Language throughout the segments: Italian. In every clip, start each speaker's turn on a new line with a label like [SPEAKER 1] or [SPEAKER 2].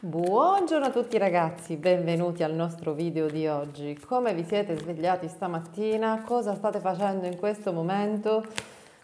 [SPEAKER 1] Buongiorno a tutti ragazzi, benvenuti al nostro video di oggi. Come vi siete svegliati stamattina? Cosa state facendo in questo momento?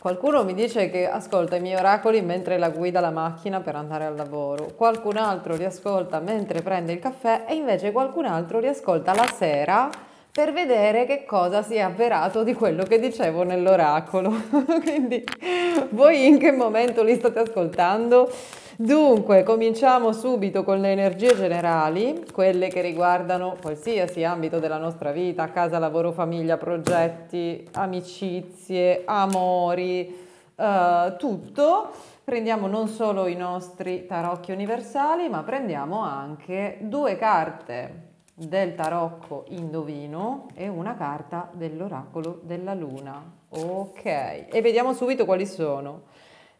[SPEAKER 1] Qualcuno mi dice che ascolta i miei oracoli mentre la guida la macchina per andare al lavoro, qualcun altro li ascolta mentre prende il caffè e invece qualcun altro li ascolta la sera per vedere che cosa si è avverato di quello che dicevo nell'oracolo. Quindi voi in che momento li state ascoltando? Dunque, cominciamo subito con le energie generali, quelle che riguardano qualsiasi ambito della nostra vita, casa, lavoro, famiglia, progetti, amicizie, amori, eh, tutto. Prendiamo non solo i nostri tarocchi universali, ma prendiamo anche due carte del tarocco indovino e una carta dell'oracolo della luna. Ok, e vediamo subito quali sono.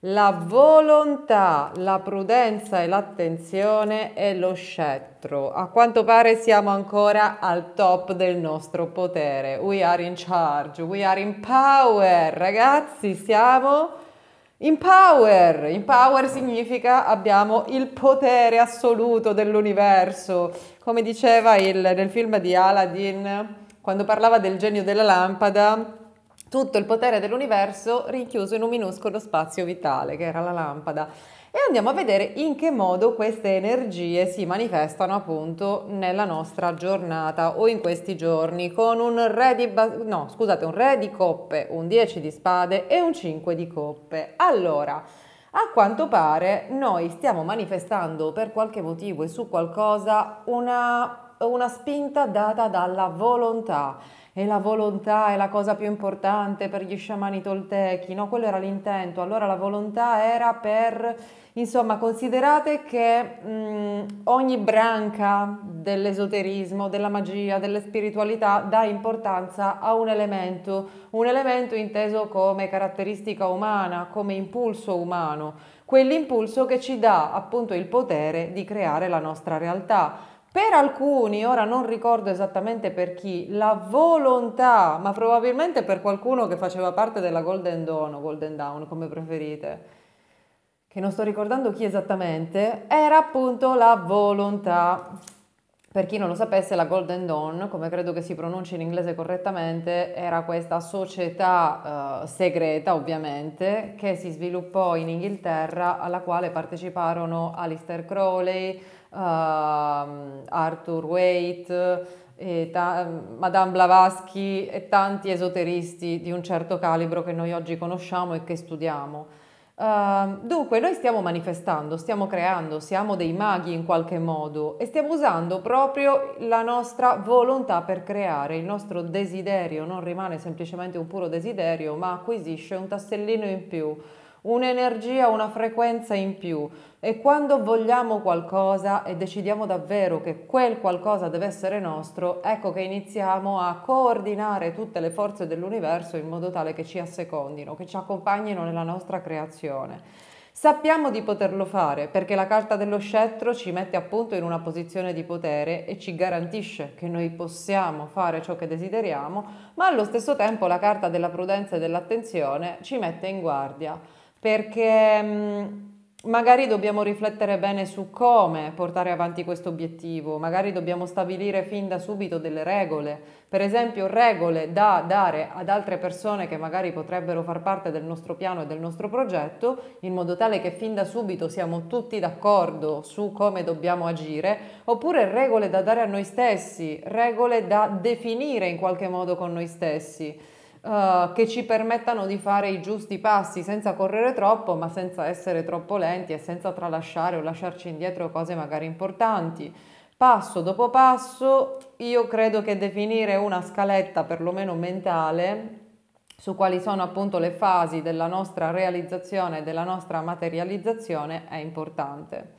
[SPEAKER 1] La volontà, la prudenza e l'attenzione è lo scettro. A quanto pare siamo ancora al top del nostro potere. We are in charge, we are in power. Ragazzi, siamo in power. In power significa abbiamo il potere assoluto dell'universo. Come diceva il, nel film di Aladdin, quando parlava del genio della lampada, tutto il potere dell'universo rinchiuso in un minuscolo spazio vitale, che era la lampada. E andiamo a vedere in che modo queste energie si manifestano appunto nella nostra giornata o in questi giorni con un re di, no, scusate, un re di coppe, un 10 di spade e un 5 di coppe. Allora, a quanto pare noi stiamo manifestando per qualche motivo e su qualcosa una una spinta data dalla volontà. E la volontà è la cosa più importante per gli sciamani toltechi, no? Quello era l'intento. Allora la volontà era per, insomma, considerate che mh, mm, ogni branca dell'esoterismo, della magia, delle spiritualità dà importanza a un elemento, un elemento inteso come caratteristica umana, come impulso umano, quell'impulso che ci dà appunto il potere di creare la nostra realtà. Per alcuni, ora non ricordo esattamente per chi, la volontà, ma probabilmente per qualcuno che faceva parte della Golden Dawn o Golden Down, come preferite, che non sto ricordando chi esattamente, era appunto la volontà. Per chi non lo sapesse, la Golden Dawn, come credo che si pronunci in inglese correttamente, era questa società eh, segreta, ovviamente, che si sviluppò in Inghilterra, alla quale parteciparono Alistair Crowley, uh, Arthur Waite, Madame Blavatsky e tanti esoteristi di un certo calibro che noi oggi conosciamo e che studiamo. Uh, dunque, noi stiamo manifestando, stiamo creando, siamo dei maghi in qualche modo e stiamo usando proprio la nostra volontà per creare, il nostro desiderio non rimane semplicemente un puro desiderio, ma acquisisce un tassellino in più, un'energia, una frequenza in più e quando vogliamo qualcosa e decidiamo davvero che quel qualcosa deve essere nostro, ecco che iniziamo a coordinare tutte le forze dell'universo in modo tale che ci assecondino, che ci accompagnino nella nostra creazione. Sappiamo di poterlo fare perché la carta dello scettro ci mette appunto in una posizione di potere e ci garantisce che noi possiamo fare ciò che desideriamo, ma allo stesso tempo la carta della prudenza e dell'attenzione ci mette in guardia perché mm, magari dobbiamo riflettere bene su come portare avanti questo obiettivo, magari dobbiamo stabilire fin da subito delle regole, per esempio regole da dare ad altre persone che magari potrebbero far parte del nostro piano e del nostro progetto, in modo tale che fin da subito siamo tutti d'accordo su come dobbiamo agire, oppure regole da dare a noi stessi, regole da definire in qualche modo con noi stessi. Eh, che ci permettano di fare i giusti passi senza correre troppo, ma senza essere troppo lenti e senza tralasciare o lasciarci indietro cose magari importanti. Passo dopo passo, io credo che definire una scaletta perlomeno mentale su quali sono appunto le fasi della nostra realizzazione e della nostra materializzazione è importante.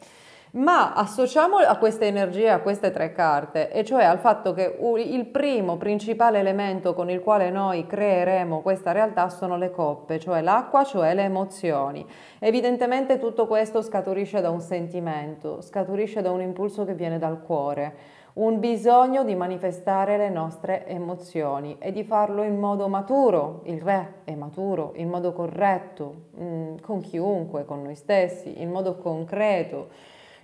[SPEAKER 1] Ma associamo a questa energia a queste tre carte, e cioè al fatto che il primo principale elemento con il quale noi creeremo questa realtà sono le coppe, cioè l'acqua, cioè le emozioni. Evidentemente tutto questo scaturisce da un sentimento, scaturisce da un impulso che viene dal cuore un bisogno di manifestare le nostre emozioni e di farlo in modo maturo, il re è maturo, in modo corretto, mm, con chiunque, con noi stessi, in modo concreto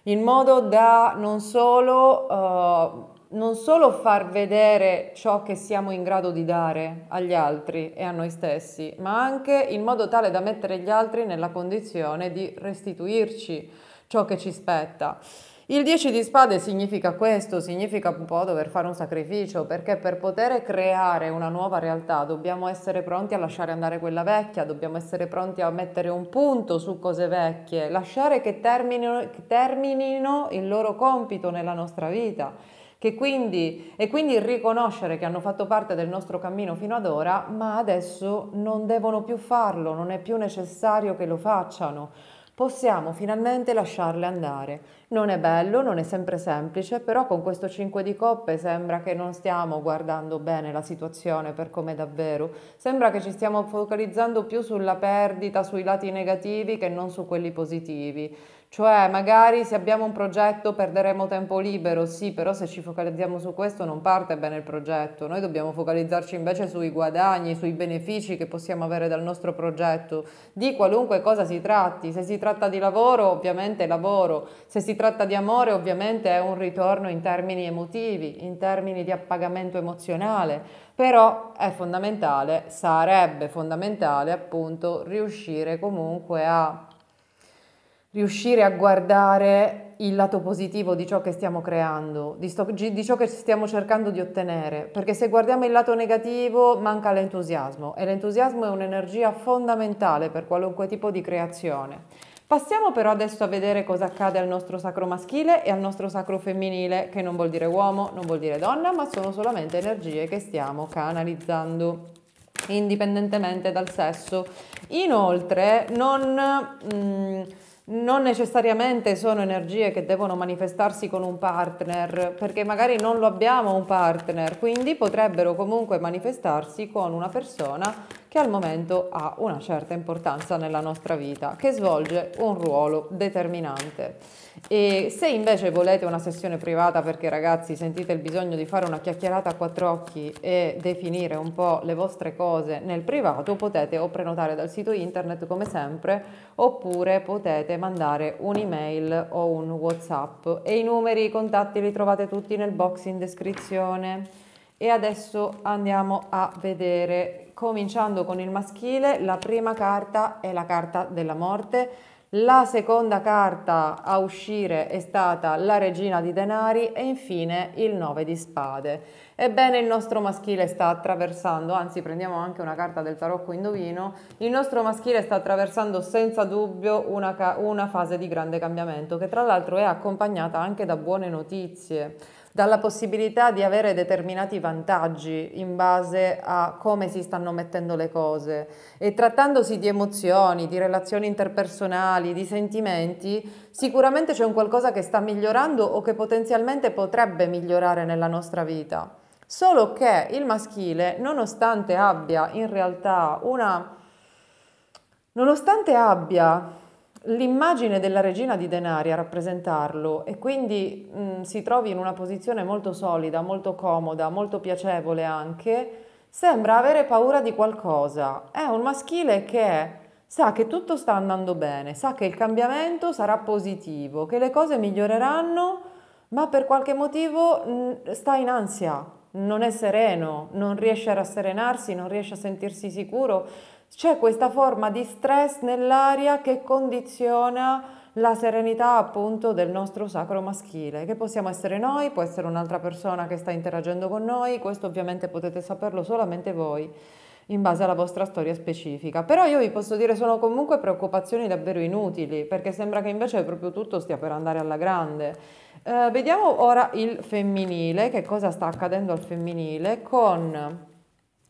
[SPEAKER 1] in modo da non solo, uh, non solo far vedere ciò che siamo in grado di dare agli altri e a noi stessi, ma anche in modo tale da mettere gli altri nella condizione di restituirci ciò che ci spetta. Il 10 di spade significa questo, significa un po' dover fare un sacrificio, perché per poter creare una nuova realtà dobbiamo essere pronti a lasciare andare quella vecchia, dobbiamo essere pronti a mettere un punto su cose vecchie, lasciare che terminino, che terminino il loro compito nella nostra vita. Quindi, e quindi riconoscere che hanno fatto parte del nostro cammino fino ad ora, ma adesso non devono più farlo, non è più necessario che lo facciano possiamo finalmente lasciarle andare. Non è bello, non è sempre semplice, però con questo 5 di coppe sembra che non stiamo guardando bene la situazione per come davvero. Sembra che ci stiamo focalizzando più sulla perdita, sui lati negativi che non su quelli positivi. Cioè, magari se abbiamo un progetto perderemo tempo libero, sì, però se ci focalizziamo su questo non parte bene il progetto. Noi dobbiamo focalizzarci invece sui guadagni, sui benefici che possiamo avere dal nostro progetto, di qualunque cosa si tratti. Se si tratta di lavoro, ovviamente è lavoro. Se si tratta di amore, ovviamente è un ritorno in termini emotivi, in termini di appagamento emozionale. Però è fondamentale, sarebbe fondamentale appunto riuscire comunque a riuscire a guardare il lato positivo di ciò che stiamo creando, di, sto, di ciò che stiamo cercando di ottenere, perché se guardiamo il lato negativo manca l'entusiasmo e l'entusiasmo è un'energia fondamentale per qualunque tipo di creazione. Passiamo però adesso a vedere cosa accade al nostro sacro maschile e al nostro sacro femminile, che non vuol dire uomo, non vuol dire donna, ma sono solamente energie che stiamo canalizzando indipendentemente dal sesso. Inoltre non... Mm, non necessariamente sono energie che devono manifestarsi con un partner, perché magari non lo abbiamo un partner, quindi potrebbero comunque manifestarsi con una persona che al momento ha una certa importanza nella nostra vita, che svolge un ruolo determinante. E se invece volete una sessione privata perché ragazzi sentite il bisogno di fare una chiacchierata a quattro occhi e definire un po' le vostre cose nel privato, potete o prenotare dal sito internet come sempre, oppure potete mandare un'email o un WhatsApp e i numeri, i contatti li trovate tutti nel box in descrizione. E adesso andiamo a vedere cominciando con il maschile, la prima carta è la carta della morte, la seconda carta a uscire è stata la regina di denari e infine il nove di spade. Ebbene il nostro maschile sta attraversando, anzi prendiamo anche una carta del tarocco indovino, il nostro maschile sta attraversando senza dubbio una, una fase di grande cambiamento che tra l'altro è accompagnata anche da buone notizie dalla possibilità di avere determinati vantaggi in base a come si stanno mettendo le cose. E trattandosi di emozioni, di relazioni interpersonali, di sentimenti, sicuramente c'è un qualcosa che sta migliorando o che potenzialmente potrebbe migliorare nella nostra vita. Solo che il maschile, nonostante abbia in realtà una... nonostante abbia l'immagine della regina di denari a rappresentarlo e quindi mh, si trovi in una posizione molto solida, molto comoda, molto piacevole anche, sembra avere paura di qualcosa. È un maschile che sa che tutto sta andando bene, sa che il cambiamento sarà positivo, che le cose miglioreranno, ma per qualche motivo mh, sta in ansia, non è sereno, non riesce a rasserenarsi, non riesce a sentirsi sicuro c'è questa forma di stress nell'aria che condiziona la serenità appunto del nostro sacro maschile, che possiamo essere noi, può essere un'altra persona che sta interagendo con noi, questo ovviamente potete saperlo solamente voi in base alla vostra storia specifica. Però io vi posso dire sono comunque preoccupazioni davvero inutili, perché sembra che invece proprio tutto stia per andare alla grande. Eh, vediamo ora il femminile, che cosa sta accadendo al femminile con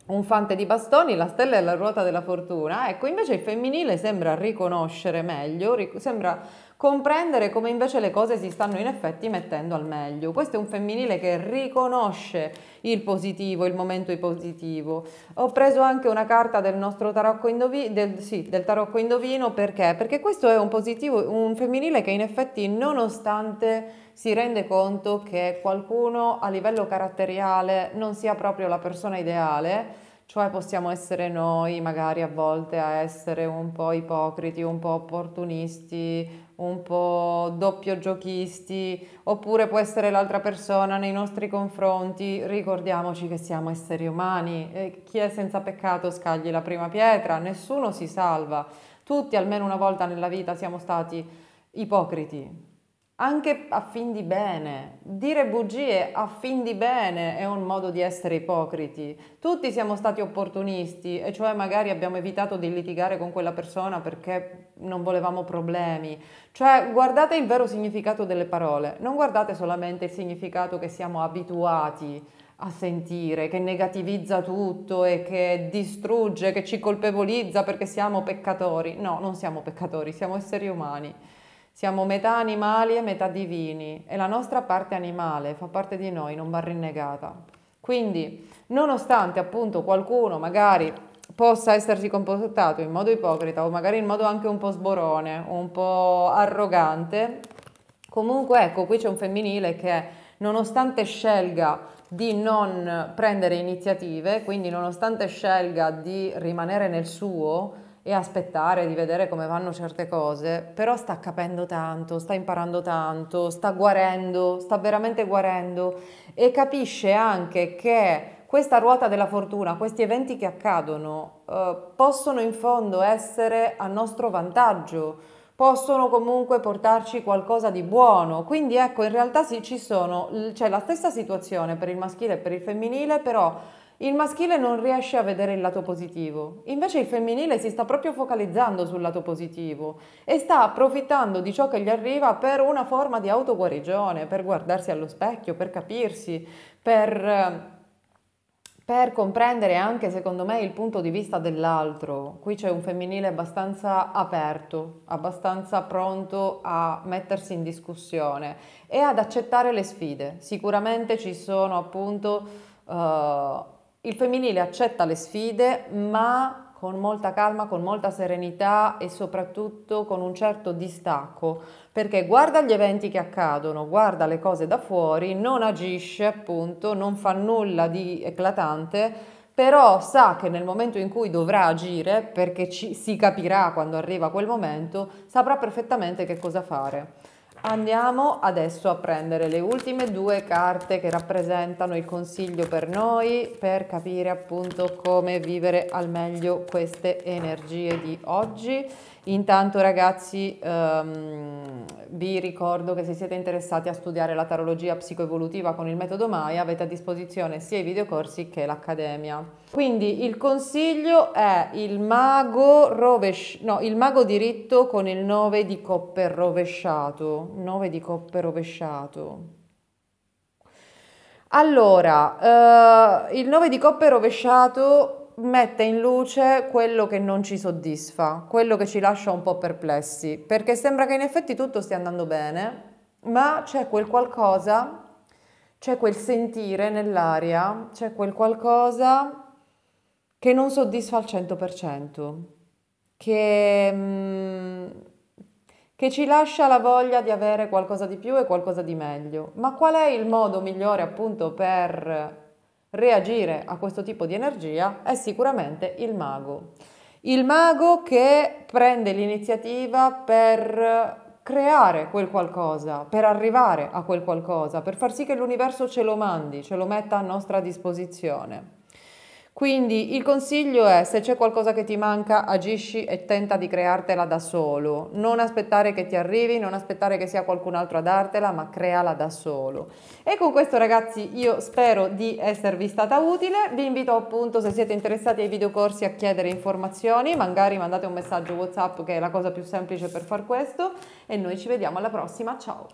[SPEAKER 1] un fante di bastoni, la stella è la ruota della fortuna. Ecco, invece il femminile sembra riconoscere meglio, ric- sembra comprendere come invece le cose si stanno in effetti mettendo al meglio. Questo è un femminile che riconosce il positivo, il momento positivo. Ho preso anche una carta del nostro tarocco indovino, del, sì, del tarocco indovino perché? Perché questo è un positivo, un femminile che in effetti nonostante si rende conto che qualcuno a livello caratteriale non sia proprio la persona ideale, cioè possiamo essere noi magari a volte a essere un po' ipocriti, un po' opportunisti, un po' doppio giochisti, oppure può essere l'altra persona nei nostri confronti. Ricordiamoci che siamo esseri umani e chi è senza peccato scagli la prima pietra, nessuno si salva. Tutti almeno una volta nella vita siamo stati ipocriti, anche a fin di bene. Dire bugie a fin di bene è un modo di essere ipocriti. Tutti siamo stati opportunisti, e cioè magari abbiamo evitato di litigare con quella persona perché non volevamo problemi. Cioè, guardate il vero significato delle parole, non guardate solamente il significato che siamo abituati a sentire, che negativizza tutto e che distrugge, che ci colpevolizza perché siamo peccatori. No, non siamo peccatori, siamo esseri umani. Siamo metà animali e metà divini e la nostra parte animale fa parte di noi, non va rinnegata. Quindi, nonostante appunto qualcuno magari possa essersi comportato in modo ipocrita o magari in modo anche un po' sborone, un po' arrogante, comunque ecco, qui c'è un femminile che nonostante scelga di non prendere iniziative, quindi nonostante scelga di rimanere nel suo, e aspettare di vedere come vanno certe cose, però sta capendo tanto, sta imparando tanto, sta guarendo, sta veramente guarendo e capisce anche che questa ruota della fortuna, questi eventi che accadono, eh, possono in fondo essere a nostro vantaggio, possono comunque portarci qualcosa di buono. Quindi ecco, in realtà sì, ci sono, c'è la stessa situazione per il maschile e per il femminile, però il maschile non riesce a vedere il lato positivo, invece il femminile si sta proprio focalizzando sul lato positivo e sta approfittando di ciò che gli arriva per una forma di autoguarigione, per guardarsi allo specchio, per capirsi, per per comprendere anche, secondo me, il punto di vista dell'altro. Qui c'è un femminile abbastanza aperto, abbastanza pronto a mettersi in discussione e ad accettare le sfide. Sicuramente ci sono appunto... Uh, il femminile accetta le sfide, ma con molta calma, con molta serenità e soprattutto con un certo distacco, perché guarda gli eventi che accadono, guarda le cose da fuori, non agisce appunto, non fa nulla di eclatante, però sa che nel momento in cui dovrà agire, perché ci, si capirà quando arriva quel momento, saprà perfettamente che cosa fare. Andiamo adesso a prendere le ultime due carte che rappresentano il consiglio per noi per capire appunto come vivere al meglio queste energie di oggi Intanto ragazzi um, vi ricordo che se siete interessati a studiare la tarologia psicoevolutiva con il metodo Maya avete a disposizione sia i videocorsi che l'accademia. Quindi il consiglio è il mago, rovesci- no, il mago diritto con il 9 di coppe rovesciato. 9 di coppe rovesciato. Allora, uh, il 9 di coppe rovesciato mette in luce quello che non ci soddisfa, quello che ci lascia un po' perplessi, perché sembra che in effetti tutto stia andando bene, ma c'è quel qualcosa, c'è quel sentire nell'aria, c'è quel qualcosa che non soddisfa al 100%, che, mm, che ci lascia la voglia di avere qualcosa di più e qualcosa di meglio. Ma qual è il modo migliore appunto per reagire a questo tipo di energia è sicuramente il mago. Il mago che prende l'iniziativa per creare quel qualcosa, per arrivare a quel qualcosa, per far sì che l'universo ce lo mandi, ce lo metta a nostra disposizione. Quindi il consiglio è se c'è qualcosa che ti manca agisci e tenta di creartela da solo, non aspettare che ti arrivi, non aspettare che sia qualcun altro a dartela, ma creala da solo. E con questo ragazzi io spero di esservi stata utile, vi invito appunto se siete interessati ai videocorsi a chiedere informazioni, magari mandate un messaggio Whatsapp che è la cosa più semplice per far questo e noi ci vediamo alla prossima, ciao!